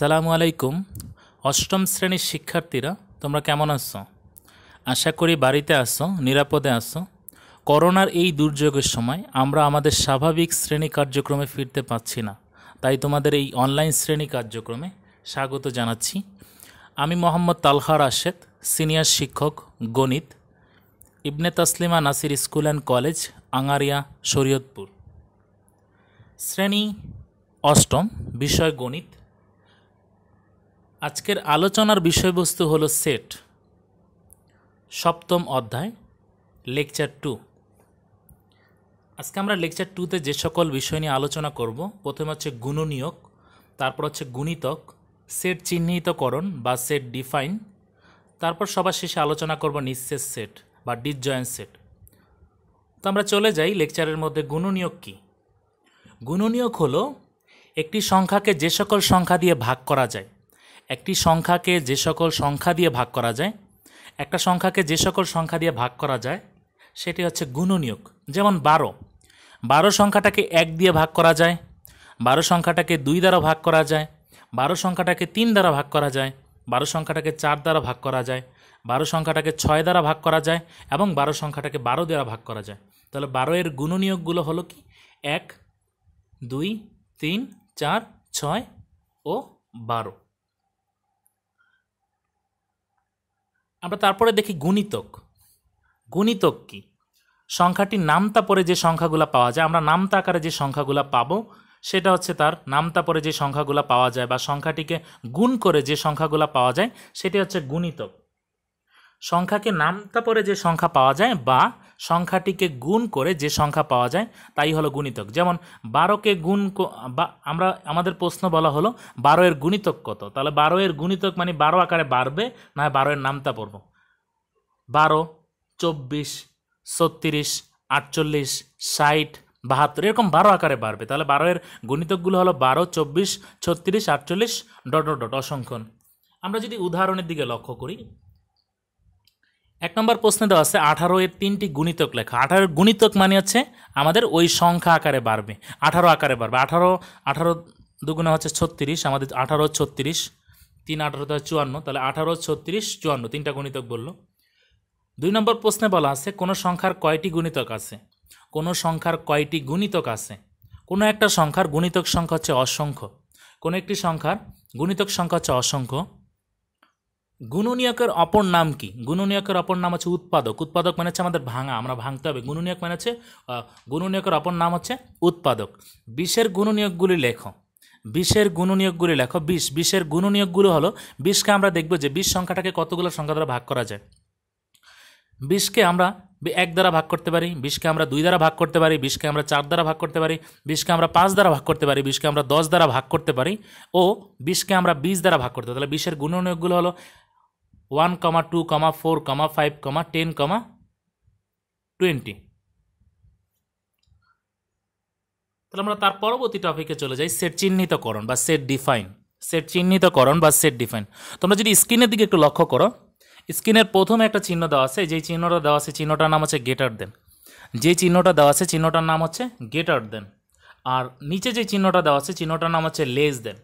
সালামু আলাইকুম অষ্টম শ্রেণীর শিক্ষার্থীরা তোমরা কেমন আছো আশা করি বাড়িতে আসো নিরাপদে আসো করোনার এই দুর্যোগের সময় আমরা আমাদের স্বাভাবিক শ্রেণী কার্যক্রমে ফিরতে পাচ্ছি না তাই তোমাদের এই অনলাইন শ্রেণী কার্যক্রমে স্বাগত জানাচ্ছি আমি মোহাম্মদ তালহা রাশেদ সিনিয়র শিক্ষক গণিত Ibne Taslima Nasir school and college Angaria Shariatpur শ্রেণী অষ্টম বিষয় গণিত আজকের আলোচনার বিষয়বস্তু হলো সেট সপ্তম অধ্যায় লেকচার টু আজকে আমরা লেকচার টুতে যে সকল বিষয় নিয়ে আলোচনা করব প্রথমে হচ্ছে গুণনীয়ক তারপর হচ্ছে গুণিতক সেট চিহ্নিতকরণ বা সেট ডিফাইন তারপর সবার শেষে আলোচনা করব নিঃশেষ সেট বা ডিজয়েন্ট সেট তো আমরা চলে যাই লেকচারের মধ্যে গুণনীয়ক কী গুণনীয়ক হলো একটি সংখ্যাকে যে সকল সংখ্যা দিয়ে ভাগ করা যায় একটি সংখ্যাকে যে সকল সংখ্যা দিয়ে ভাগ করা যায় একটা সংখ্যাকে যে সকল সংখ্যা দিয়ে ভাগ করা যায় সেটি হচ্ছে গুণনীয়ক যেমন বারো বারো সংখ্যাটাকে এক দিয়ে ভাগ করা যায় বারো সংখ্যাটাকে দুই দ্বারা ভাগ করা যায় বারো সংখ্যাটাকে তিন দ্বারা ভাগ করা যায় বারো সংখ্যাটাকে চার দ্বারা ভাগ করা যায় বারো সংখ্যাটাকে ছয় দ্বারা ভাগ করা যায় এবং বারো সংখ্যাটাকে বারো দ্বারা ভাগ করা যায় তাহলে বারো এর গুণনীয়কগুলো হলো কি এক দুই তিন চার ছয় ও বারো আমরা তারপরে দেখি গুণিতক গুণিতক কি সংখ্যাটির নামতা পরে যে সংখ্যাগুলো পাওয়া যায় আমরা নামতা আকারে যে সংখ্যাগুলো পাবো সেটা হচ্ছে তার নামতা পরে যে সংখ্যাগুলো পাওয়া যায় বা সংখ্যাটিকে গুণ করে যে সংখ্যাগুলো পাওয়া যায় সেটি হচ্ছে গুণিতক সংখ্যাকে নামতা পরে যে সংখ্যা পাওয়া যায় বা সংখ্যাটিকে গুণ করে যে সংখ্যা পাওয়া যায় তাই হলো গুণিতক যেমন বারোকে গুণ বা আমরা আমাদের প্রশ্ন বলা হলো বারো এর গুণিতক কত তাহলে বারো এর গুণিতক মানে বারো আকারে বাড়বে না বারো এর নামতা পড়ব বারো চব্বিশ ছত্রিশ আটচল্লিশ ষাট বাহাত্তর এরকম বারো আকারে বাড়বে তাহলে বারো এর গণিতকগুলো হলো বারো চব্বিশ ছত্রিশ আটচল্লিশ ডট ডট ডট অসংখ্যন আমরা যদি উদাহরণের দিকে লক্ষ্য করি এক নম্বর প্রশ্নে দেওয়া আছে আঠারো এর তিনটি গুণিতক লেখা আঠারো গুণিতক মানে হচ্ছে আমাদের ওই সংখ্যা আকারে বাড়বে আঠারো আকারে বাড়বে আঠারো আঠারো দুগুণে হচ্ছে ছত্রিশ আমাদের আঠারো ছত্রিশ তিন আঠারো তো চুয়ান্ন তাহলে আঠারো ছত্রিশ চুয়ান্ন তিনটা গুণিতক বলল দুই নম্বর প্রশ্নে বলা আছে কোনো সংখ্যার কয়টি গুণিতক আছে কোনো সংখ্যার কয়টি গুণিতক আছে কোনো একটা সংখ্যার গুণিতক সংখ্যা হচ্ছে অসংখ্য কোনো একটি সংখ্যার গুণিতক সংখ্যা হচ্ছে অসংখ্য গুণনীয়কের অপর নাম কি গুণনীয়কের অপর নাম হচ্ছে উৎপাদক উৎপাদক মানে হচ্ছে আমাদের ভাঙা আমরা ভাঙতে হবে গুণনীয়ক মানে হচ্ছে গুণনীয়কের অপর নাম হচ্ছে উৎপাদক বিষের গুণনীয়কগুলি লেখো বিশের গুণনীয়কগুলি লেখো বিশ বিশের গুণনীয়কগুলো হলো বিশকে আমরা দেখব যে বিশ সংখ্যাটাকে কতগুলো সংখ্যা দ্বারা ভাগ করা যায় বিশকে আমরা এক দ্বারা ভাগ করতে পারি বিশকে আমরা দুই দ্বারা ভাগ করতে পারি বিশকে আমরা চার দ্বারা ভাগ করতে পারি বিশকে আমরা পাঁচ দ্বারা ভাগ করতে পারি বিশকে আমরা দশ দ্বারা ভাগ করতে পারি ও বিশকে আমরা বিশ দ্বারা ভাগ করতে পারি তাহলে বিশের গুণনীয়কগুলো হলো 1 comma 2 comma 4 comma 5 comma 10 comma twenty তাহলে আমরা তার পরবর্তী টপিকে চলে যাই সেট চিহ্নিতকরণ বা সেট ডিফাইন সেট চিহ্নিতকরণ বা সেট ডিফাইন তোমরা যদি স্ক্রিনের দিকে একটু লক্ষ্য করো স্ক্রিনের প্রথমে একটা চিহ্ন দেওয়া আছে যেই চিহ্নটা দেওয়া আছে চিহ্নটার নাম হচ্ছে গেটার দেন যে চিহ্নটা দেওয়া আছে চিহ্নটার নাম হচ্ছে গেটার দেন আর নিচে যে চিহ্নটা দেওয়া আছে চিহ্নটার নাম হচ্ছে লেজ দেন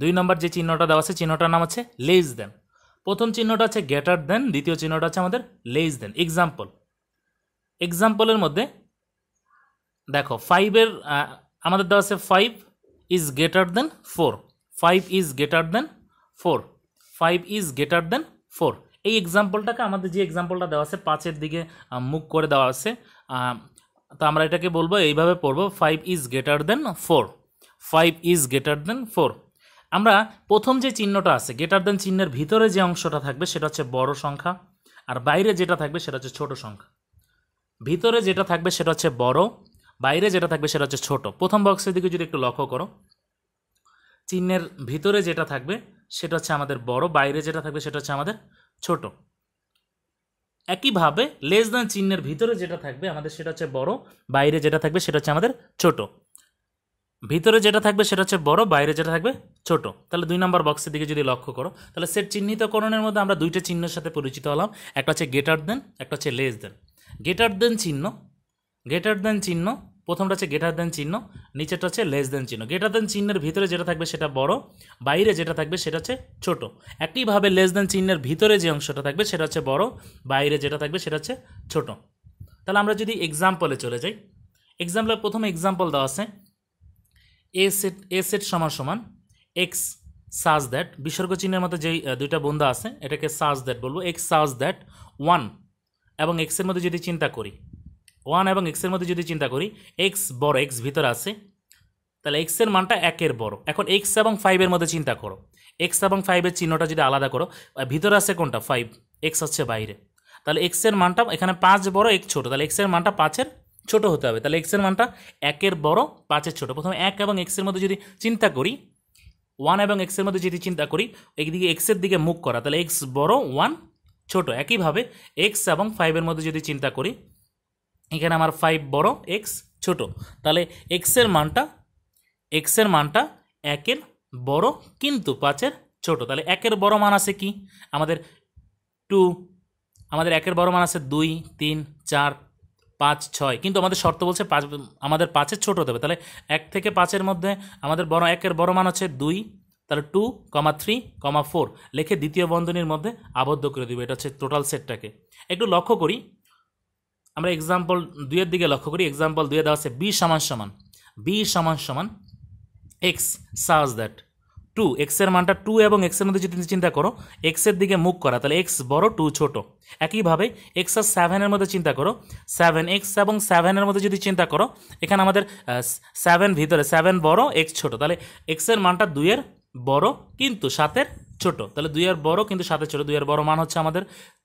দুই নম্বর যে চিহ্নটা দেওয়া আছে চিহ্নটার নাম হচ্ছে লেজ দেন প্রথম চিহ্নটা আছে গেটার দেন দ্বিতীয় চিহ্নটা আছে আমাদের লেস দেন এক্সাম্পল এক্সাম্পলের মধ্যে দেখো ফাইভের আমাদের দেওয়া আছে five is greater than four five is greater than four five is greater than four এই এক্সাম্পলটাকে আমাদের যে এক্সাম্পলটা দেওয়া আছে পাঁচের দিকে মুখ করে দেওয়া আছে তো আমরা এটাকে বলবো এইভাবে পড়বো five is greater than four five is greater than four আমরা প্রথম যে চিহ্নটা আছে গেটার দেন চিহ্নের ভিতরে যে অংশটা থাকবে সেটা হচ্ছে বড় সংখ্যা আর বাইরে যেটা থাকবে সেটা হচ্ছে ছোট সংখ্যা ভিতরে যেটা থাকবে সেটা হচ্ছে বড় বাইরে যেটা থাকবে সেটা হচ্ছে ছোট প্রথম বক্সের দিকে যদি একটু লক্ষ্য করো চিহ্নের ভিতরে যেটা থাকবে সেটা হচ্ছে আমাদের বড় বাইরে যেটা থাকবে সেটা হচ্ছে আমাদের ছোট একইভাবে লেস দ্যান চিহ্নের ভিতরে যেটা থাকবে আমাদের সেটা হচ্ছে বড় বাইরে যেটা থাকবে সেটা হচ্ছে আমাদের ছোট ভিতরে যেটা থাকবে সেটা হচ্ছে বড় বাইরে যেটা থাকবে ছোট তাহলে দুই নম্বর বক্সের দিকে যদি লক্ষ্য করো তাহলে সেট চিহ্নিতকরণের মধ্যে আমরা দুইটা চিহ্নের সাথে পরিচিত হলাম একটা হচ্ছে গেটার দেন একটা হচ্ছে লেস দেন গেটার দেন চিহ্ন গেটার দেন চিহ্ন প্রথমটা হচ্ছে গেটার দেন চিহ্ন নিচেরটা হচ্ছে লেস দেন চিহ্ন গেটার দেন চিহ্নের ভিতরে যেটা থাকবে সেটা বড় বাইরে যেটা থাকবে সেটা হচ্ছে ছোটো একইভাবে লেস দেন চিহ্নের ভিতরে যে অংশটা থাকবে সেটা হচ্ছে বড় বাইরে যেটা থাকবে সেটা হচ্ছে ছোট তাহলে আমরা যদি এক্সাম্পলে চলে যাই এক্সাম্পলে প্রথম এক্সাম্পল দেওয়া আছে এ সেট এ সেট সমান সমান এক্স সাজ দ্যাট বিসর্গ চিহ্নের মধ্যে যেই দুইটা বন্ধু আছে এটাকে সাজ দ্যাট বলবো এক্স সাজ দ্যাট ওয়ান এবং এক্সের মধ্যে যদি চিন্তা করি ওয়ান এবং এক্সের মধ্যে যদি চিন্তা করি এক্স বড় এক্স ভিতর আছে তাহলে এক্সের মানটা একের বড় এখন এক্স এবং ফাইভের মধ্যে চিন্তা করো এক্স এবং ফাইভের চিহ্নটা যদি আলাদা করো ভিতর আছে কোনটা ফাইভ এক্স আছে বাইরে তাহলে এক্সের মানটা এখানে পাঁচ বড় এক ছোট তাহলে এক্সের মানটা পাঁচের ছোট হতে হবে তাহলে এক্সের মানটা একের বড় পাঁচের ছোট প্রথমে এক এবং এক্সের মধ্যে যদি চিন্তা করি ওয়ান এবং এক্সের মধ্যে যদি চিন্তা করি একদিকে এক্সের দিকে মুখ করা তাহলে এক্স বড় ওয়ান ছোট একইভাবে এক্স এবং ফাইভের মধ্যে যদি চিন্তা করি এখানে আমার ফাইভ বড় এক্স ছোট তাহলে এক্সের মানটা এক্সের মানটা একের বড় কিন্তু পাঁচের ছোট তাহলে একের বড় মান আছে কি আমাদের টু আমাদের একের বড় মান আছে দুই তিন চার পাঁচ ছয় কিন্তু আমাদের শর্ত বলছে পাঁচ আমাদের পাঁচের ছোট হতে হবে তাহলে এক থেকে পাঁচের মধ্যে আমাদের বড় একের বড় মান হচ্ছে দুই তাহলে two comma three comma four লেখে দ্বিতীয় বন্ধনীর মধ্যে আবদ্ধ করে দেবে এটা হচ্ছে টোটাল সেটটাকে একটু লক্ষ্য করি আমরা এক্সাম্পল দুইয়ের দিকে লক্ষ্য করি এক্সাম্পল দুয়ে দেওয়া আছে বি সমান সমান বি সমান সমান এক্স সাজ দ্যাট টু এক্সের মানটা টু এবং এক্সের মধ্যে যদি চিন্তা করো এক্সের দিকে মুখ করা তাহলে এক্স বড় টু ছোট একইভাবে এক্স আর সেভেনের মধ্যে চিন্তা করো সেভেন এক্স এবং সেভেনের মধ্যে যদি চিন্তা করো এখানে আমাদের সেভেন ভিতরে সেভেন বড় এক্স ছোট তাহলে এক্সের মানটা দুইয়ের বড় কিন্তু সাতের ছোট তাহলে দুই আর বড় কিন্তু সাতের ছোট দুই আর বড় মান হচ্ছে আমাদের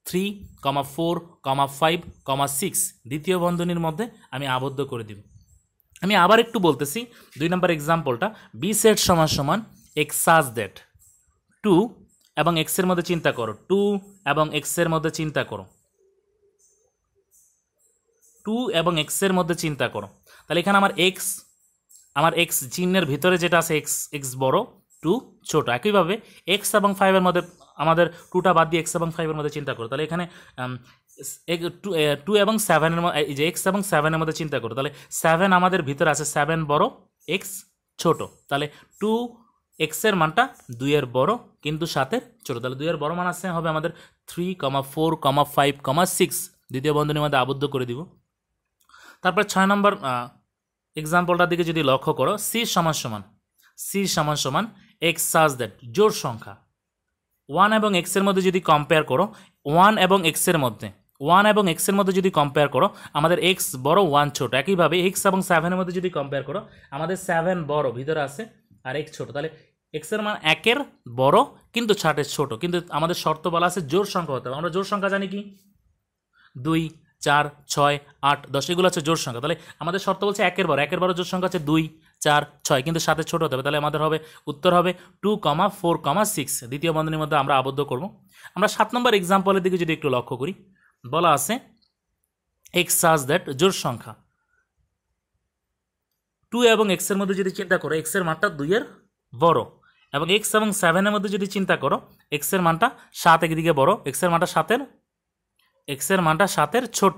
three comma four comma five comma six দ্বিতীয় বন্ধনীর মধ্যে আমি আবদ্ধ করে দিব আমি আবার একটু বলতেছি দুই নম্বর এক্সাম্পলটা বি সেট সমান সমান এক্সাস দ্যাট টু এবং এক্সের মধ্যে চিন্তা করো টু এবং এক্সের মধ্যে চিন্তা করো টু এবং এক্সের মধ্যে চিন্তা করো তাহলে এখানে আমার এক্স আমার এক্স চিহ্নের ভিতরে যেটা আছে এক্স এক্স বড় টু ছোট একইভাবে এক্স এবং ফাইভের মধ্যে আমাদের টুটা বাদ দিয়ে এক্স এবং ফাইভের মধ্যে চিন্তা করো তাহলে এখানে টু এবং সেভেনের এই যে এক্স এবং সেভেনের মধ্যে চিন্তা করো তাহলে সেভেন আমাদের ভিতরে আছে সেভেন বড় এক্স ছোট তাহলে টু এক্সের মানটা দুইয়ের বড় কিন্তু সাতের ছোটো তাহলে দুইয়ের বড় মান আছে হবে আমাদের three comma four comma five comma six দ্বিতীয় বন্ধনীর মধ্যে আবদ্ধ করে দিব তারপর ছয় নম্বর এক্সাম্পলটার দিকে যদি লক্ষ্য করো সি সমান সমান সি সমান সমান এক্স সাজ দ্যাট জোর সংখ্যা ওয়ান এবং এক্সের মধ্যে যদি কম্পেয়ার করো ওয়ান এবং এক্সের মধ্যে ওয়ান এবং এক্সের মধ্যে যদি কম্পেয়ার করো আমাদের এক্স বড় ওয়ান ছোট একইভাবে এক্স এবং সেভেনের মধ্যে যদি কম্পেয়ার করো আমাদের সেভেন বড় ভিতরে আছে আর এক্স ছোট তাহলে এক্সের মান একের বড় কিন্তু ছাটের ছোট কিন্তু আমাদের শর্ত বলা আছে জোর সংখ্যা হতে হবে আমরা জোর সংখ্যা জানি কি দুই চার ছয় আট দশ এগুলো হচ্ছে জোর সংখ্যা তাহলে আমাদের শর্ত বলছে একের বড় একের বড় জোর সংখ্যা হচ্ছে দুই চার ছয় কিন্তু সাথে ছোট হতে হবে তাহলে আমাদের হবে উত্তর হবে two comma four comma six দ্বিতীয় বন্ধনীর মধ্যে আমরা আবদ্ধ করব আমরা সাত নম্বর এক্সাম্পলের দিকে যদি একটু লক্ষ্য করি বলা আছে এক্স সাজ দ্যাট জোর সংখ্যা টু এবং এক্সের মধ্যে যদি চিন্তা করো এক্সের মাঠটা দুইয়ের বড় এবং এক্স এবং সেভেনের মধ্যে যদি চিন্তা করো এক্সের মানটা সাত একদিকে বড় এক্সের মানটা সাতের এক্সের মানটা সাতের ছোট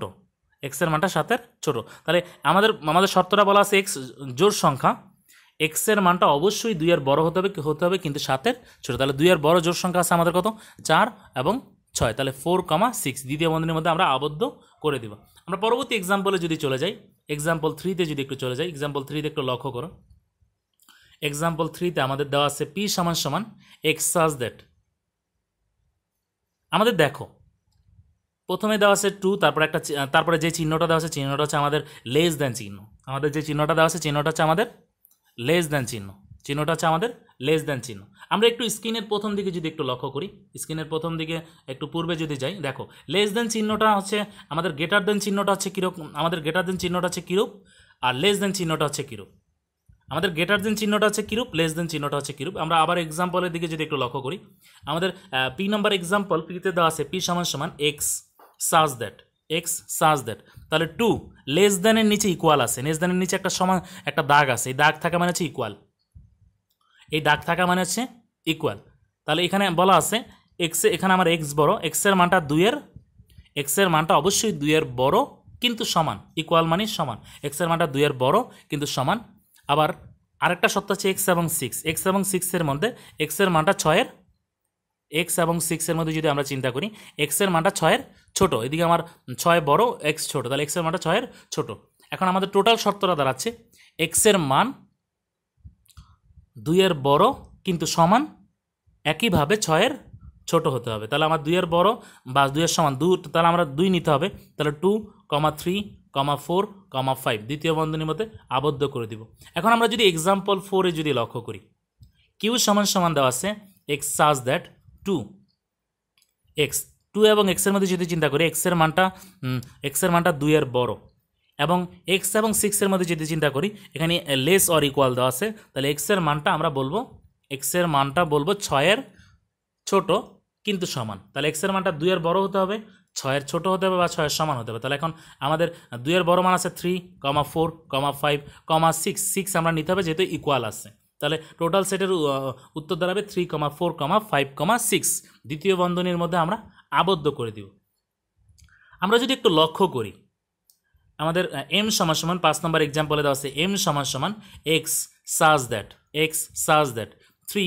এক্সের মানটা সাতের ছোট তাহলে আমাদের আমাদের শর্তটা বলা আছে এক্স জোর সংখ্যা এক্সের মানটা অবশ্যই দুই আর বড় হতে হবে হতে হবে কিন্তু সাতের ছোট তাহলে দুই আর বড় জোর সংখ্যা আছে আমাদের কত চার এবং ছয় তাহলে ফোর কমা সিক্স দ্বিতীয় বন্ধনের মধ্যে আমরা আবদ্ধ করে দেব আমরা পরবর্তী এক্সাম্পলে যদি চলে যাই এক্সাম্পল থ্রিতে যদি একটু চলে যাই এক্সাম্পল থ্রিতে একটু লক্ষ্য করো এক্সাম্পল থ্রিতে আমাদের দেওয়া আছে পি সমান সমান এক্স সাজ দ্যাট আমাদের দেখো প্রথমে দেওয়া আছে টু তারপরে একটা তারপরে যে চিহ্নটা দেওয়া আছে চিহ্নটা হচ্ছে আমাদের লেস দ্যান চিহ্ন আমাদের যে চিহ্নটা দেওয়া আছে চিহ্নটা হচ্ছে আমাদের লেস দ্যান চিহ্ন চিহ্নটা হচ্ছে আমাদের লেস দ্যান চিহ্ন আমরা একটু স্ক্রিনের প্রথম দিকে যদি একটু লক্ষ্য করি স্ক্রিনের প্রথম দিকে একটু পূর্বে যদি যাই দেখো লেস দ্যান চিহ্নটা হচ্ছে আমাদের গেটার দ্যান চিহ্নটা হচ্ছে কীরকম আমাদের গেটার দ্যান চিহ্নটা হচ্ছে কীরূপ আর লেস দ্যান চিহ্নটা হচ্ছে কীরূপ আমাদের গ্রেটার দেন চিহ্নটা হচ্ছে কিরূপ লেস দেন চিহ্নটা হচ্ছে কিরূপ আমরা আবার এক্সাম্পলের দিকে যদি একটু লক্ষ্য করি আমাদের পি নাম্বার এক্সাম্পল পিতে দেওয়া আছে পি সমান সমান x such that x such that তাহলে টু লেস দেনের নিচে ইকুয়াল আছে লেস দেনের নিচে একটা সমান একটা দাগ আছে এই দাগ থাকা মানে হচ্ছে ইকুয়াল এই দাগ থাকা মানে হচ্ছে ইকুয়াল তাহলে এখানে বলা আছে এক্সে এখানে আমার এক্স বড় এক্সের মানটা দুইয়ের এক্সের মানটা অবশ্যই দুইয়ের বড় কিন্তু সমান ইকুয়াল মানে সমান এক্সের মানটা দুইয়ের বড় কিন্তু সমান আবার আরেকটা সত্য আছে এক্স এবং সিক্স এক্স এবং সিক্সের মধ্যে এক্সের মানটা ছয়ের এক্স এবং সিক্সের মধ্যে যদি আমরা চিন্তা করি এক্সের মানটা ছয়ের ছোট এদিকে আমার ছয় বড় এক্স ছোট তাহলে এক্সের মানটা ছয়ের ছোট এখন আমাদের টোটাল শর্তটা দাঁড়াচ্ছে এক্সের মান দুইয়ের বড় কিন্তু সমান একইভাবে ছয়ের ছোট হতে হবে তাহলে আমার দুইয়ের বড় বা দুইয়ের সমান দু তাহলে আমরা দুই নিতে হবে তাহলে two comma three comma four comma five দ্বিতীয় বন্ধনীর মধ্যে আবদ্ধ করে দিব এখন আমরা যদি এক্সাম্পল ফোরে যদি লক্ষ্য করি কিউ সমান সমান দেওয়া আছে x such that two x two এবং এক্সের মধ্যে যদি চিন্তা করি এক্সের মানটা এক্সের মানটা দুই আর বড় এবং এক্স এবং সিক্সের মধ্যে যদি চিন্তা করি এখানে লেস অর ইকুয়াল দেওয়া আছে তাহলে এক্সের মানটা আমরা বলবো এক্সের মানটা বলবো ছয়ের ছোট কিন্তু সমান তাহলে এক্সের মানটা দুই আর বড় হতে হবে ছয়ের ছোট হতে হবে বা ছয়ের সমান হতে হবে তাহলে এখন আমাদের দুইয়ের বড় মান আছে three comma four comma five comma six six আমরা নিতে হবে যেহেতু ইকুয়াল আছে তাহলে টোটাল সেটের উত্তর দাঁড়াবে three comma four comma five comma six দ্বিতীয় বন্ধনীর মধ্যে আমরা আবদ্ধ করে দিব আমরা যদি একটু লক্ষ্য করি আমাদের এম সমান সমান পাঁচ নম্বর এক্সাম্পলে দেওয়া আছে এম সমান সমান x such that x such that three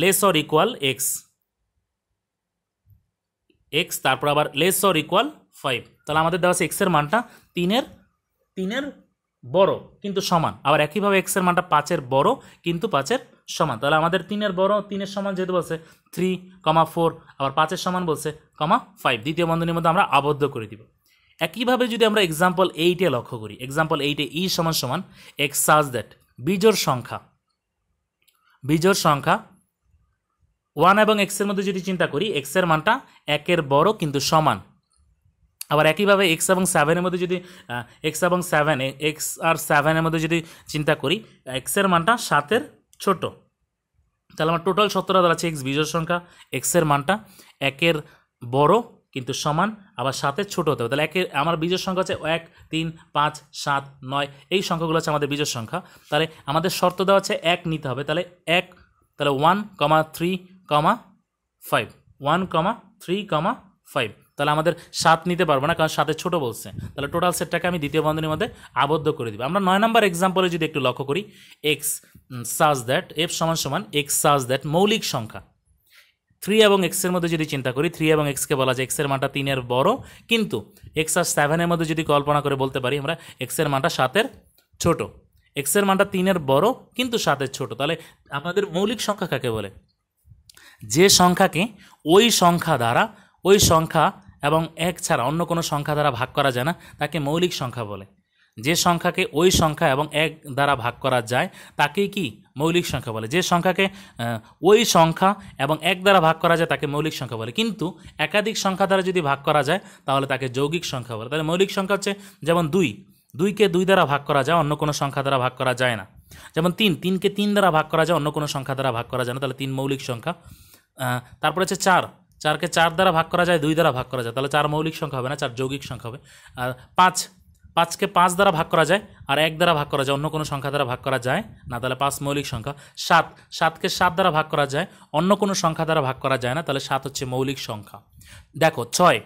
less or equal x x তারপর আবার লেস অর ইকুয়াল ফাইভ তাহলে আমাদের দেওয়া আছে এক্সের মানটা তিনের তিনের বড় কিন্তু সমান আবার একইভাবে এক্সের মানটা পাঁচের বড় কিন্তু পাঁচের সমান তাহলে আমাদের তিনের বড় তিনের সমান যেহেতু বলছে থ্রি কমা ফোর আবার পাঁচের সমান বলছে কমা ফাইভ দ্বিতীয় বন্ধনীর মধ্যে আমরা আবদ্ধ করে দিব একইভাবে যদি আমরা এক্সাম্পল এইটে লক্ষ্য করি এক্সাম্পল এইটে ই সমান সমান এক্স সাজ দ্যাট বীজোর সংখ্যা বীজোর সংখ্যা ওয়ান এবং এক্সের মধ্যে যদি চিন্তা করি এক্সের মানটা একের বড় কিন্তু সমান আবার একইভাবে এক্স এবং সেভেনের মধ্যে যদি এক্স এবং সেভেন এক্স আর সেভেনের মধ্যে যদি চিন্তা করি এক্সের মানটা সাতের ছোট তাহলে আমার টোটাল সতেরো আছে এক্স বিজয় সংখ্যা এক্সের মানটা একের বড় কিন্তু সমান আবার সাতের ছোট হতে হবে তাহলে একের আমার বিজয় সংখ্যা হচ্ছে এক তিন পাঁচ সাত নয় এই সংখ্যাগুলো আছে আমাদের বিজয় সংখ্যা তাহলে আমাদের শর্ত দেওয়া আছে এক নিতে হবে তাহলে এক তাহলে one comma three comma five one comma three comma five তাহলে আমাদের সাত নিতে পারবো না কারণ সাথে ছোট বলছে তাহলে টোটাল সেটটাকে আমি দ্বিতীয় বন্ধনীর মধ্যে আবদ্ধ করে দিব আমরা নয় নম্বর এক্সাম্পলে যদি একটু লক্ষ্য করি এক্স সাজ দ্যাট এফ সমান সমান এক্স সাজ দ্যাট মৌলিক সংখ্যা থ্রি এবং এক্সের মধ্যে যদি চিন্তা করি থ্রি এবং এক্সকে বলা যায় এক্সের মানটা তিনের বড় কিন্তু এক্স আর সেভেনের মধ্যে যদি কল্পনা করে বলতে পারি আমরা এক্সের মানটা সাতের ছোট এক্সের মানটা তিনের বড় কিন্তু সাতের ছোট তাহলে আমাদের মৌলিক সংখ্যা কাকে বলে যে সংখ্যাকে ওই সংখ্যা দ্বারা ওই সংখ্যা এবং এক ছাড়া অন্য কোনো সংখ্যা দ্বারা ভাগ করা যায় না তাকে মৌলিক সংখ্যা বলে যে সংখ্যাকে ওই সংখ্যা এবং এক দ্বারা ভাগ করা যায় তাকেই কি মৌলিক সংখ্যা বলে যে সংখ্যাকে ওই সংখ্যা এবং এক দ্বারা ভাগ করা যায় তাকে মৌলিক সংখ্যা বলে কিন্তু একাধিক সংখ্যা দ্বারা যদি ভাগ করা যায় তাহলে তাকে যৌগিক সংখ্যা বলে তাহলে মৌলিক সংখ্যা হচ্ছে যেমন দুই দুইকে দুই দ্বারা ভাগ করা যায় অন্য কোনো সংখ্যা দ্বারা ভাগ করা যায় না যেমন তিন তিনকে তিন দ্বারা ভাগ করা যায় অন্য কোনো সংখ্যা দ্বারা ভাগ করা যায় না তাহলে তিন মৌলিক সংখ্যা তারপরে হচ্ছে চার চারকে চার দ্বারা ভাগ করা যায় দুই দ্বারা ভাগ করা যায় তাহলে চার মৌলিক সংখ্যা হবে না চার যৌগিক সংখ্যা হবে আর পাঁচ পাঁচকে পাঁচ দ্বারা ভাগ করা যায় আর এক দ্বারা ভাগ করা যায় অন্য কোনো সংখ্যা দ্বারা ভাগ করা যায় না তাহলে পাঁচ মৌলিক সংখ্যা সাত সাতকে সাত দ্বারা ভাগ করা যায় অন্য কোনো সংখ্যা দ্বারা ভাগ করা যায় না তাহলে সাত হচ্ছে মৌলিক সংখ্যা দেখো ছয়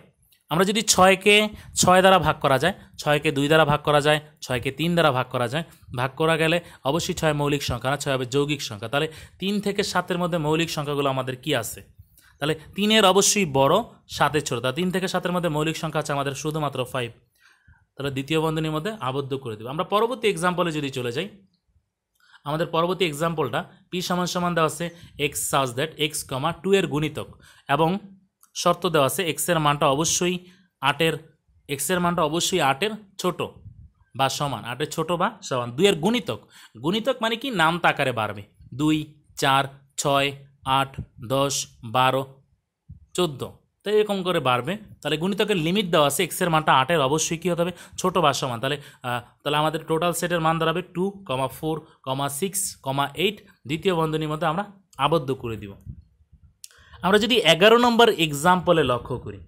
আমরা যদি ছয়কে ছয় দ্বারা ভাগ করা যায় ছয়কে দুই দ্বারা ভাগ করা যায় ছয়কে তিন দ্বারা ভাগ করা যায় ভাগ করা গেলে অবশ্যই ছয় মৌলিক সংখ্যা না ছয় হবে যৌগিক সংখ্যা তাহলে তিন থেকে সাতের মধ্যে মৌলিক সংখ্যাগুলো আমাদের কি আছে তাহলে তিনের অবশ্যই বড় সাতের ছোটো তা তিন থেকে সাতের মধ্যে মৌলিক সংখ্যা আছে আমাদের শুধুমাত্র ফাইভ তাহলে দ্বিতীয় বন্ধনীর মধ্যে আবদ্ধ করে দেবো আমরা পরবর্তী এক্সাম্পলে যদি চলে যাই আমাদের পরবর্তী এক্সাম্পলটা পি সমান সমান দেওয়া আছে x such that x comma two এর গুণিতক এবং শর্ত দেওয়া আছে এক্সের মানটা অবশ্যই আটের এক্সের মানটা অবশ্যই আটের ছোট বা সমান আটের ছোট বা সমান দুইয়ের গুণিতক গুণিতক মানে কি নাম তাকারে বাড়বে দুই চার ছয় আট দশ বারো চোদ্দ তো এরকম করে বাড়বে তাহলে গুণিতকের লিমিট দেওয়া আছে এক্সের মানটা আটের অবশ্যই কী হতে হবে ছোটো বা সমান তাহলে তাহলে আমাদের টোটাল সেটের মান দাঁড়াবে two comma four comma six comma eight দ্বিতীয় বন্ধনীর মধ্যে আমরা আবদ্ধ করে দিব আমরা যদি এগারো নম্বর এক্সাম্পলে লক্ষ্য করি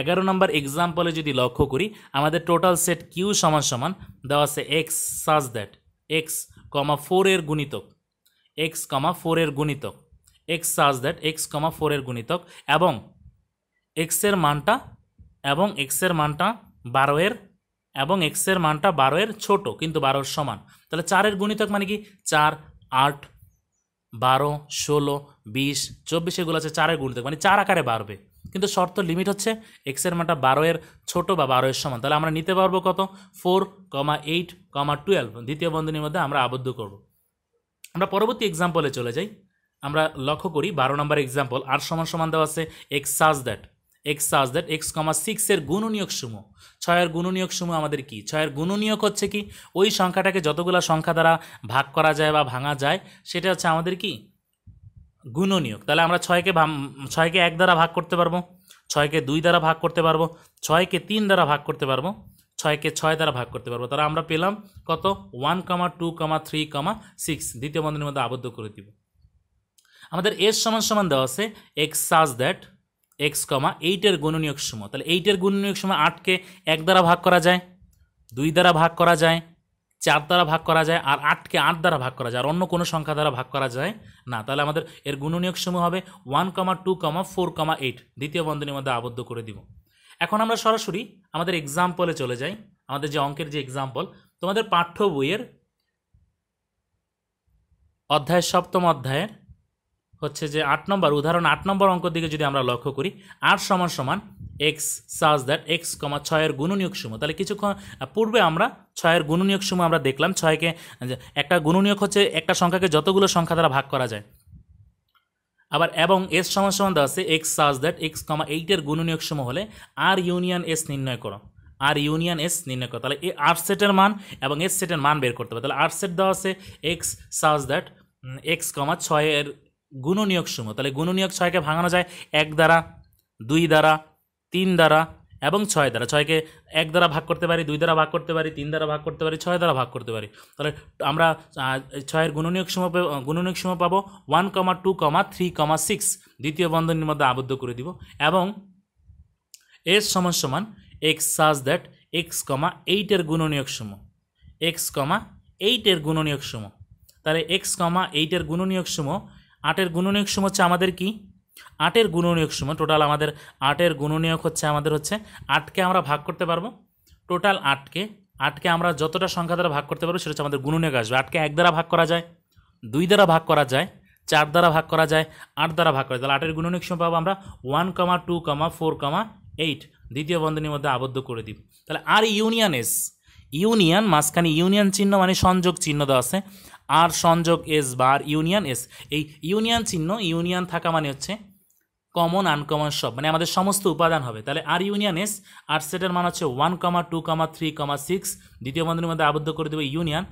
এগারো নম্বর এক্সাম্পলে যদি লক্ষ্য করি আমাদের টোটাল সেট কিউ সমান সমান দেওয়া আছে এক্স সাজ দ্যাট এক্স কমা ফোরের গুণিতক এক্স কমা ফোরের গুণিতক এক্স সাজ দ্যাট এক্স কমা ফোরের গুণিতক এবং এক্সের মানটা এবং এক্সের মানটা বারোয়ের এবং এক্সের মানটা বারোয়ের ছোট কিন্তু বারোর সমান তাহলে চারের গুণিতক মানে কি চার আট বারো ষোলো বিশ চব্বিশ এগুলো আছে চারের গুণ থাকবে মানে চার আকারে বাড়বে কিন্তু শর্ত লিমিট হচ্ছে এক্সের মানটা বারো এর ছোটো বা বারো এর সমান তাহলে আমরা নিতে পারবো কত four comma eight comma twelve দ্বিতীয় বন্ধনীর মধ্যে আমরা আবদ্ধ করব আমরা পরবর্তী এক্সাম্পলে চলে যাই আমরা লক্ষ্য করি বারো নম্বর এক্সাম্পল আর সমান সমান দেওয়া আছে x such that x such that x comma সিক্সের গুণনীয়ক সমূহ ছয়ের গুণনীয়ক সমূহ আমাদের কি ছয়ের গুণনীয়ক হচ্ছে কি ওই সংখ্যাটাকে যতগুলো সংখ্যা দ্বারা ভাগ করা যায় বা ভাঙা যায় সেটা হচ্ছে আমাদের কি গুণনীয়ক তাহলে আমরা ছয়কে ছয়কে এক দ্বারা ভাগ করতে পারবো ছয়কে দুই দ্বারা ভাগ করতে পারবো ছয়কে তিন দ্বারা ভাগ করতে পারবো ছয়কে ছয় দ্বারা ভাগ করতে পারবো তাহলে আমরা পেলাম কত ওয়ান কামা টু কামা থ্রি কামা সিক্স দ্বিতীয় বন্ধনের মধ্যে আবদ্ধ করে দিব আমাদের এর সমান সমান দেওয়া আছে এক্স সাজ দ্যাট এক্স কমা এইটের গুণনীয়ক সময় তাহলে এইটের গুণনীয়ক সময় আটকে এক দ্বারা ভাগ করা যায় দুই দ্বারা ভাগ করা যায় চার দ্বারা ভাগ করা যায় আর আটকে আট দ্বারা ভাগ করা যায় আর অন্য কোনো সংখ্যা দ্বারা ভাগ করা যায় না তাহলে আমাদের এর গুণনীয়ক সমূহ হবে one comma two comma four comma eight দ্বিতীয় বন্ধনীর মধ্যে আবদ্ধ করে দিব এখন আমরা সরাসরি আমাদের এক্সাম্পলে চলে যাই আমাদের যে অঙ্কের যে এক্সাম্পল তোমাদের পাঠ্য বইয়ের অধ্যায় সপ্তম অধ্যায়ের হচ্ছে যে আট নম্বর উদাহরণ আট নম্বর অঙ্ক দিকে যদি আমরা লক্ষ্য করি আট সমান সমান এক্স সাজ দ্যাট এক্স কমা ছয়ের গুণনীয়ক সূম তাহলে কিছুক্ষণ পূর্বে আমরা ছয়ের গুণনীয়ক সূম আমরা দেখলাম ছয়কে একটা গুণনীয়ক হচ্ছে একটা সংখ্যাকে যতগুলো সংখ্যা দ্বারা ভাগ করা যায় আবার এবং এস সমান দেওয়া আছে এক্স সাজ দ্যাট এক্স কমা এইটের গুণনীয়ক সম হলে আর ইউনিয়ন এস নির্ণয় করো আর ইউনিয়ন এস নির্ণয় করো তাহলে এ আর সেটের মান এবং এস সেটের মান বের করতে হবে তাহলে আর সেট দেওয়া আছে এক্স সাজ দ্যাট এক্স কমা ছয়ের গুণনীয়ক সম তাহলে গুণনীয়ক ছয়কে ভাঙানো যায় এক দ্বারা দুই দ্বারা তিন দ্বারা এবং ছয় দ্বারা ছয়কে এক দ্বারা ভাগ করতে পারি দুই দ্বারা ভাগ করতে পারি তিন দ্বারা ভাগ করতে পারি ছয় দ্বারা ভাগ করতে পারি তাহলে আমরা ছয়ের গুণনীয়ক সময় গুণনীয়ক সময় পাবো one comma two comma three comma six দ্বিতীয় বন্ধনীর মধ্যে আবদ্ধ করে দিব এবং এর সমান সমান এক্স সাজ দ্যাট এক্স কমা এইটের গুণনীয়ক সম এক্স কমা এইটের গুণনীয়ক সম তাহলে এক্স কমা এইটের গুণনীয়ক সম আটের গুণনীয়ক সম হচ্ছে আমাদের কি আটের গুণনীয়ক সময় টোটাল আমাদের আটের গুণনীয়ক হচ্ছে আমাদের হচ্ছে আটকে আমরা ভাগ করতে পারবো টোটাল আটকে আটকে আমরা যতটা সংখ্যা দ্বারা ভাগ করতে পারবো সেটা হচ্ছে আমাদের গুণনীয়ক আসবে আটকে এক দ্বারা ভাগ করা যায় দুই দ্বারা ভাগ করা যায় চার দ্বারা ভাগ করা যায় আট দ্বারা ভাগ করা যায় তাহলে আটের গুণনীয়ক সময় পাবো আমরা one comma two comma four comma eight দ্বিতীয় বন্ধনীর মধ্যে আবদ্ধ করে দিব তাহলে আর ইউনিয়ন এস ইউনিয়ন মাঝখানে ইউনিয়ন চিহ্ন মানে সংযোগ চিহ্ন দেওয়া আছে আর সংযোগ এস বার ইউনিয়ন এস এই ইউনিয়ন চিহ্ন ইউনিয়ন থাকা মানে হচ্ছে কমন আনকমন সব মানে আমাদের সমস্ত উপাদান হবে তাহলে আর ইউনিয়ন এস আর সেটের মান হচ্ছে one comma two comma three comma six দ্বিতীয় বন্ধুর মধ্যে আবদ্ধ করে দেবে ইউনিয়ন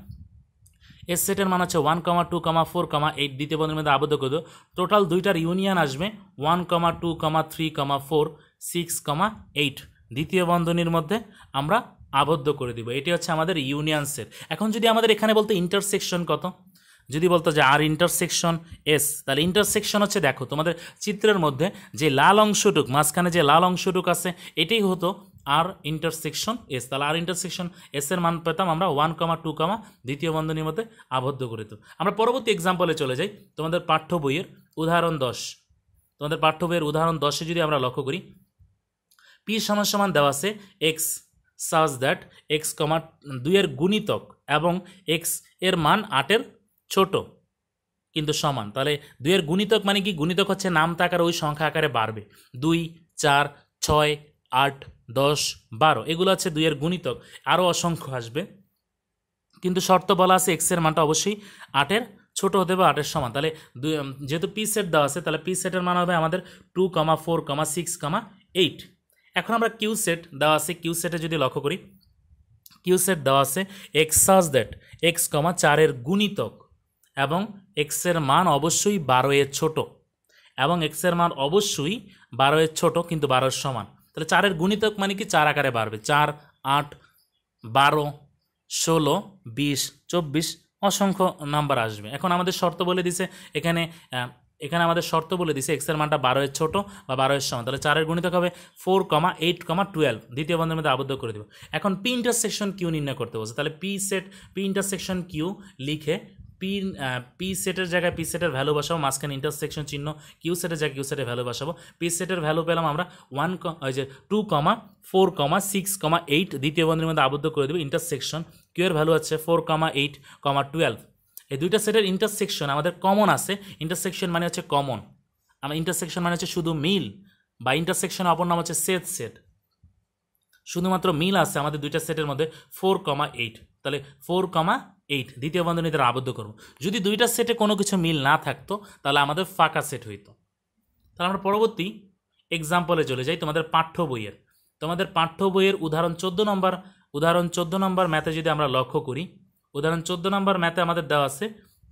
এস সেটের মান হচ্ছে one comma two comma four comma eight দ্বিতীয় বন্ধুর মধ্যে আবদ্ধ করে দেবো টোটাল দুইটার ইউনিয়ন আসবে one comma two comma three comma four six comma eight দ্বিতীয় বন্ধনীর মধ্যে আমরা আবদ্ধ করে দিব এটি হচ্ছে আমাদের ইউনিয়ন সেট এখন যদি আমাদের এখানে বলতো ইন্টারসেকশন কত যদি বলতো যে আর ইন্টারসেকশন এস তাহলে ইন্টারসেকশন হচ্ছে দেখো তোমাদের চিত্রের মধ্যে যে লাল অংশটুক মাঝখানে যে লাল অংশটুক আছে এটাই হতো আর ইন্টারসেকশন এস তাহলে আর ইন্টারসেকশন এস এর মান পেতাম আমরা ওয়ান কমা টু কমা দ্বিতীয় বন্ধনীর মধ্যে আবদ্ধ করে তো আমরা পরবর্তী এক্সাম্পলে চলে যাই তোমাদের পাঠ্য বইয়ের উদাহরণ দশ তোমাদের পাঠ্য বইয়ের উদাহরণ দশে যদি আমরা লক্ষ্য করি পি সমান সমান দেওয়া আছে এক্স সাজ দ্যাট এক্স কমা দুইয়ের গুণিতক এবং এক্স এর মান আটের ছোট কিন্তু সমান তাহলে দুইয়ের গুণিতক মানে কি গুণিতক হচ্ছে নাম তাকার ওই সংখ্যা আকারে বাড়বে দুই চার ছয় আট দশ বারো এগুলো আছে দুইয়ের গুণিতক আরও অসংখ্য আসবে কিন্তু শর্ত বলা আছে এক্সের মানটা অবশ্যই আটের ছোট হতে হবে আটের সমান তাহলে যেহেতু পি সেট দেওয়া আছে তাহলে পি সেটের মান হবে আমাদের two comma four comma six comma eight এখন আমরা কিউ সেট দেওয়া আছে কিউ সেটে যদি লক্ষ্য করি কিউ সেট দেওয়া আছে এক্স সাজ দ্যাট এক্স কমা চারের গুণিতক এবং এক্সের মান অবশ্যই বারো এর ছোট এবং এক্সের মান অবশ্যই বারো এর ছোট কিন্তু বারোর সমান তাহলে চারের গুণিতক মানে কি চার আকারে বাড়বে চার আট বারো ষোলো বিশ চব্বিশ অসংখ্য নাম্বার আসবে এখন আমাদের শর্ত বলে দিছে এখানে এখানে আমাদের শর্ত বলে দিছে এক্সের মানটা বারো এর ছোটো বা বারো এর সমান তাহলে চারের গণিতক হবে four comma eight comma twelve দ্বিতীয় বন্ধের মধ্যে আবদ্ধ করে দেবো এখন পি ইন্টারসেকশন কিউ নির্ণয় করতে বলছে তাহলে P set P intersection Q লিখে পি পি সেটের জায়গায় পি সেটের ভ্যালু বসাবো মাঝখানে ইন্টারসেকশন চিহ্ন কিউ সেটের জায়গায় কিউ সেটের ভ্যালু বসাবো পি সেটের ভ্যালু পেলাম আমরা ওয়ান ওই যে two comma four comma six comma eight দ্বিতীয় বন্ধের মধ্যে আবদ্ধ করে দেবো ইন্টারসেকশন কিউ এর ভ্যালু আছে four comma eight comma twelve এই দুইটা সেটের ইন্টারসেকশন আমাদের কমন আছে ইন্টারসেকশন মানে হচ্ছে কমন আমার ইন্টারসেকশন মানে হচ্ছে শুধু মিল বা ইন্টারসেকশন অপর নাম হচ্ছে সেট সেট শুধুমাত্র মিল আছে আমাদের দুইটা সেটের মধ্যে ফোর কমা এইট তাহলে ফোর কমা এইট দ্বিতীয় বন্ধনী দ্বারা আবদ্ধ করব যদি দুইটা সেটে কোনো কিছু মিল না থাকতো তাহলে আমাদের ফাঁকা সেট হইতো তাহলে আমরা পরবর্তী এক্সাম্পলে চলে যাই তোমাদের পাঠ্য বইয়ের তোমাদের পাঠ্য বইয়ের উদাহরণ চোদ্দো নম্বর উদাহরণ চোদ্দো নম্বর ম্যাথে যদি আমরা লক্ষ্য করি উদাহরণ চোদ্দো নম্বর ম্যাথে আমাদের দেওয়া আছে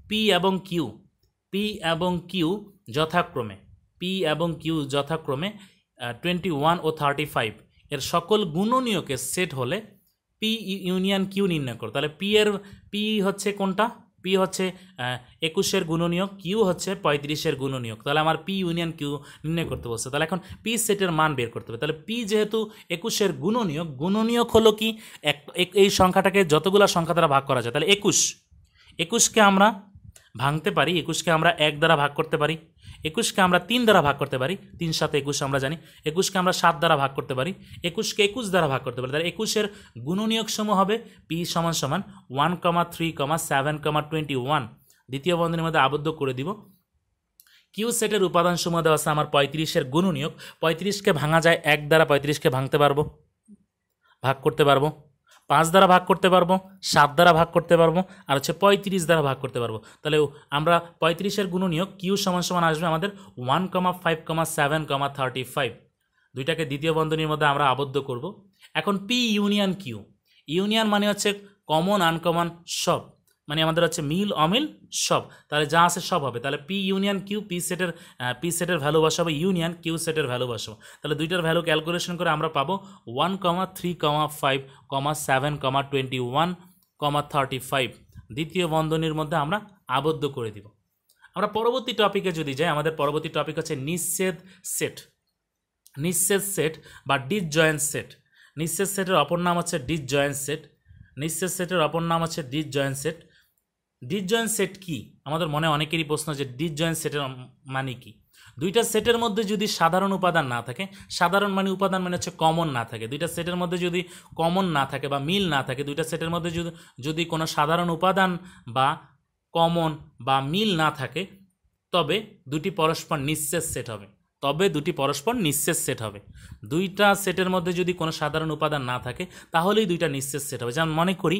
পি এবং কিউ পি এবং কিউ যথাক্রমে পি এবং কিউ যথাক্রমে টোয়েন্টি ওয়ান ও থার্টি ফাইভ এর সকল গুণনীয়কে সেট হলে পি ইউনিয়ন কিউ নির্ণয় করো তাহলে পি এর পি হচ্ছে কোনটা পি হচ্ছে একুশের গুণনীয়ক কিউ হচ্ছে পঁয়ত্রিশের গুণনীয়ক তাহলে আমার পি ইউনিয়ন কিউ নির্ণয় করতে বলছে তাহলে এখন পি সেটের মান বের করতে হবে তাহলে পি যেহেতু একুশের গুণনীয়ক গুণনীয়ক হলো কি এক এই সংখ্যাটাকে যতগুলো সংখ্যা দ্বারা ভাগ করা যায় তাহলে একুশ একুশকে আমরা ভাঙতে পারি একুশকে আমরা এক দ্বারা ভাগ করতে পারি একুশকে আমরা তিন দ্বারা ভাগ করতে পারি তিন সাথে একুশ আমরা জানি একুশকে আমরা সাত দ্বারা ভাগ করতে পারি একুশকে একুশ দ্বারা ভাগ করতে পারি তাহলে একুশের গুণনীয়ক সমূহ হবে পি সমান সমান one comma three comma seven comma twenty one দ্বিতীয় বন্ধনের মধ্যে আবদ্ধ করে দিব কিউ সেটের উপাদান সমূহ দেওয়া আছে আমার পঁয়ত্রিশের গুণনীয়ক পঁয়ত্রিশকে ভাঙা যায় এক দ্বারা পঁয়ত্রিশকে ভাঙতে পারবো ভাগ করতে পারবো পাঁচ দ্বারা ভাগ করতে পারবো সাত দ্বারা ভাগ করতে পারবো আর হচ্ছে পঁয়ত্রিশ দ্বারা ভাগ করতে পারবো তাহলে আমরা পঁয়ত্রিশের গুণনীয় কিউ সমান সমান আসবে আমাদের one comma five comma seven comma thirty five দুইটাকে দ্বিতীয় বন্ধনীর মধ্যে আমরা আবদ্ধ করব এখন পি ইউনিয়ন কিউ ইউনিয়ন মানে হচ্ছে কমন আনকমন সব মানে আমাদের হচ্ছে মিল অমিল সব তাহলে যা আছে সব হবে তাহলে পি ইউনিয়ন কিউ পি সেটের পি সেটের ভ্যালু বসাবো ইউনিয়ন কিউ সেটের ভ্যালু বসাবো তাহলে দুইটার ভ্যালু ক্যালকুলেশন করে আমরা পাবো one comma three comma five comma seven comma twenty one comma thirty five দ্বিতীয় বন্ধনীর মধ্যে আমরা আবদ্ধ করে দিব আমরা পরবর্তী টপিকে যদি যাই আমাদের পরবর্তী টপিক হচ্ছে নিঃসেদ সেট নিঃসেদ সেট বা জয়েন্ট সেট নিঃসেদ সেটের অপর নাম হচ্ছে জয়েন্ট সেট নিঃসেদ সেটের অপর নাম হচ্ছে জয়েন্ট সেট ডিজয়েন্ট সেট কি আমাদের মনে অনেকেরই প্রশ্ন যে ডিজয়েন্ট সেটের মানে কি দুইটা সেটের মধ্যে যদি সাধারণ উপাদান না থাকে সাধারণ মানে উপাদান মানে হচ্ছে কমন না থাকে দুইটা সেটের মধ্যে যদি কমন না থাকে বা মিল না থাকে দুইটা সেটের মধ্যে যদি যদি কোনো সাধারণ উপাদান বা কমন বা মিল না থাকে তবে দুটি পরস্পর নিঃশেষ সেট হবে তবে দুটি পরস্পর নিঃশেষ সেট হবে দুইটা সেটের মধ্যে যদি কোনো সাধারণ উপাদান না থাকে তাহলেই দুইটা নিঃশেষ সেট হবে যেমন মনে করি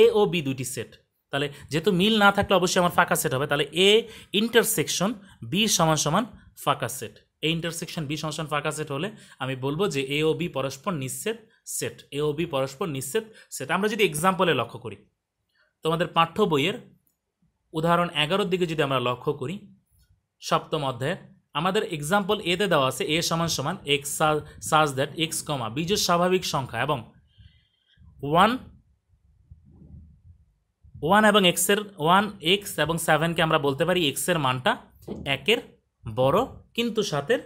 এ ও বি দুটি সেট তাহলে যেহেতু মিল না থাকলে অবশ্যই আমার ফাঁকা সেট হবে তাহলে এ ইন্টারসেকশন বি সমান সমান ফাঁকা সেট এই ইন্টারসেকশন বি সমান সমান ফাঁকা সেট হলে আমি বলবো যে এ ও বি পরস্পর নিঃসেদ সেট এ ও বি পরস্পর নিঃসেদ সেট আমরা যদি এক্সাম্পলে লক্ষ্য করি তোমাদের পাঠ্য বইয়ের উদাহরণ এগারোর দিকে যদি আমরা লক্ষ্য করি সপ্তম অধ্যায়ের আমাদের এক্সাম্পল এতে দেওয়া আছে এ সমান সমান এক্স সাজ দ্যাট এক্স কমা বীজের স্বাভাবিক সংখ্যা এবং ওয়ান ওয়ান এবং এক্সের ওয়ান এক্স এবং সেভেনকে আমরা বলতে পারি এক্সের মানটা একের বড় কিন্তু সাতের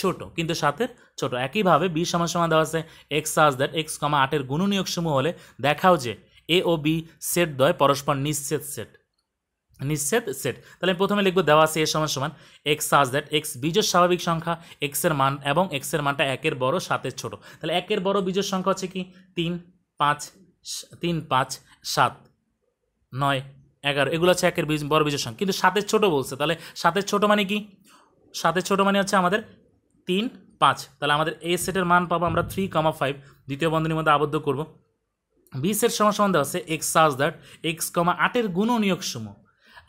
ছোট কিন্তু সাতের ছোট একইভাবে বি সমান সমান দেওয়া আছে এক্স সাজ দ্যাট এক্স কমা আটের গুণনীয়ক সমূহ হলে দেখাও যে এ ও বি সেট দয় পরস্পর নিঃসেদ সেট নিঃসেদ সেট তাহলে প্রথমে লিখবো দেওয়া আছে এ সমান সমান এক্স সাজ দ্যাট এক্স বীজের স্বাভাবিক সংখ্যা এক্সের মান এবং এক্সের মানটা একের বড় সাতের ছোট তাহলে একের বড় বীজের সংখ্যা হচ্ছে কি তিন পাঁচ তিন পাঁচ সাত নয় এগারো এগুলো হচ্ছে একের বীজ বড় বীজের সংখ্যা কিন্তু সাতের ছোট বলছে তাহলে সাতের ছোট মানে কি সাতের ছোট মানে হচ্ছে আমাদের তিন পাঁচ তাহলে আমাদের এ সেটের মান পাবো আমরা থ্রি কমা ফাইভ দ্বিতীয় বন্ধনীর মধ্যে আবদ্ধ করবো বি সেট সম্বন্ধে দেওয়া আছে এক্স সাজ দ্যাট এক্স কমা আটের গুণ নিয়োগ সম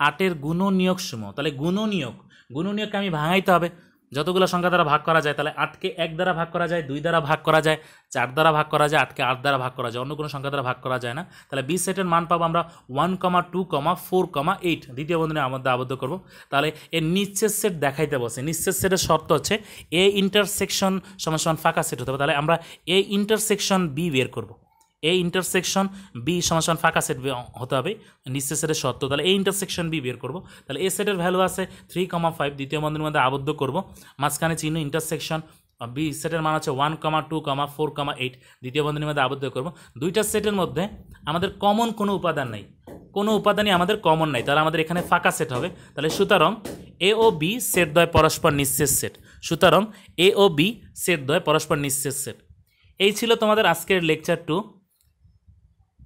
আটের গুণ নিয়োগ সম তাহলে গুণ নিয়োগ গুণ নিয়োগকে আমি ভাঙাইতে হবে যতগুলো সংখ্যা দ্বারা ভাগ করা যায় তাহলে আটকে এক দ্বারা ভাগ করা যায় দুই দ্বারা ভাগ করা যায় চার দ্বারা ভাগ করা যায় আটকে আট দ্বারা ভাগ করা যায় অন্য কোনো সংখ্যা দ্বারা ভাগ করা যায় না তাহলে বি সেটের মান পাবো আমরা one comma two comma four comma eight দ্বিতীয় বন্ধনে আমাদের আবদ্ধ করব তাহলে এর নিচের সেট দেখাইতে বসে নিচের সেটের শর্ত হচ্ছে এ ইন্টারসেকশন সমান সমান ফাঁকা সেট হতে হবে তাহলে আমরা এ ইন্টারসেকশন বি বের করবো এই ইন্টারসেকশন বি সমাসান ফাঁকা সেট হতে হবে নিচে সেটের সত্য তাহলে এই ইন্টারসেকশন বি বের করবো তাহলে এ সেটের ভ্যালু আছে থ্রি কমা ফাইভ দ্বিতীয় বন্ধুর মধ্যে আবদ্ধ করবো মাঝখানে চিহ্ন ইন্টারসেকশন বি সেটের মান হচ্ছে one comma two comma four comma eight দ্বিতীয় বন্ধনীর মধ্যে আবদ্ধ করবো দুইটা সেটের মধ্যে আমাদের কমন কোনো উপাদান নেই কোনো উপাদানই আমাদের কমন নাই তাহলে আমাদের এখানে ফাঁকা সেট হবে তাহলে সুতরাং এ ও বি সেট দ্বয় পরস্পর নিঃশেষ সেট সুতরাং এ ও বি সেট দ্বয় পরস্পর নিঃশেষ সেট এই ছিল তোমাদের আজকের লেকচার টু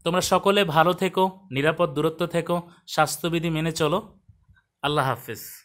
তোমরা সকলে ভালো থেকো নিরাপদ দূরত্ব থেকো স্বাস্থ্যবিধি মেনে চলো আল্লাহ হাফিজ